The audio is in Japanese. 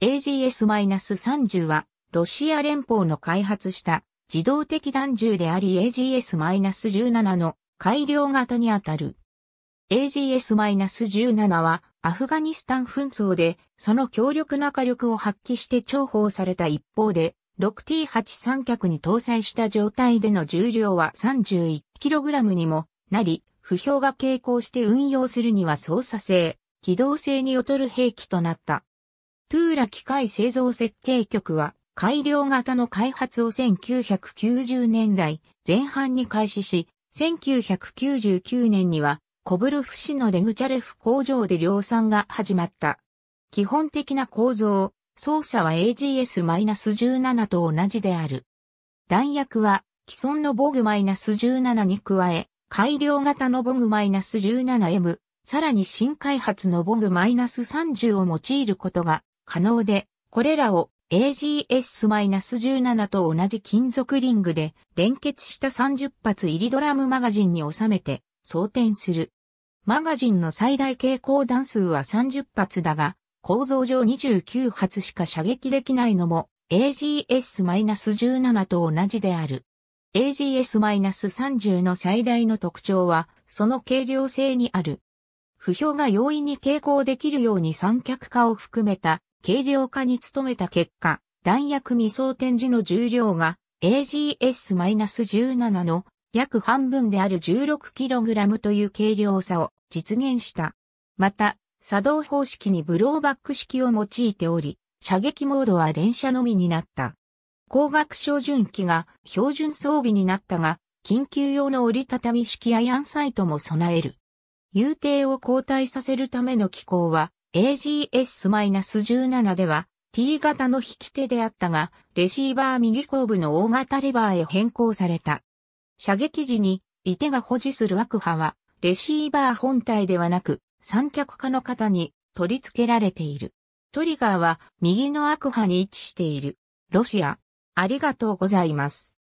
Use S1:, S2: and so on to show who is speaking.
S1: AGS-30 は、ロシア連邦の開発した自動的弾銃であり AGS-17 の改良型にあたる。AGS-17 はアフガニスタン紛争でその強力な火力を発揮して重宝された一方で 6T8 三脚に搭載した状態での重量は 31kg にもなり、不評が傾向して運用するには操作性、機動性に劣る兵器となった。トゥーラ機械製造設計局は改良型の開発を1990年代前半に開始し、1999年にはコブルフ市のレグチャレフ工場で量産が始まった。基本的な構造、操作は AGS-17 と同じである。弾薬は既存のボグ -17 に加え、改良型のボグ -17M、さらに新開発のボグ -30 を用いることが可能で、これらを AGS-17 と同じ金属リングで連結した30発入りドラムマガジンに収めて装填する。マガジンの最大蛍光弾数は30発だが、構造上29発しか射撃できないのも AGS-17 と同じである。AGS-30 の最大の特徴は、その軽量性にある。不評が容易に傾向できるように三脚化を含めた軽量化に努めた結果、弾薬未装展示の重量が AGS-17 の約半分である 16kg という軽量差を実現した。また、作動方式にブローバック式を用いており、射撃モードは連射のみになった。光学照準機が標準装備になったが、緊急用の折りたたみ式アイアンサイトも備える。遊艇を交代させるための機構は、AGS-17 では T 型の引き手であったが、レシーバー右後部の大型レバーへ変更された。射撃時に、い手が保持する悪波は、レシーバー本体ではなく、三脚化の型に取り付けられている。トリガーは右の悪波に位置している。ロシア、ありがとうございます。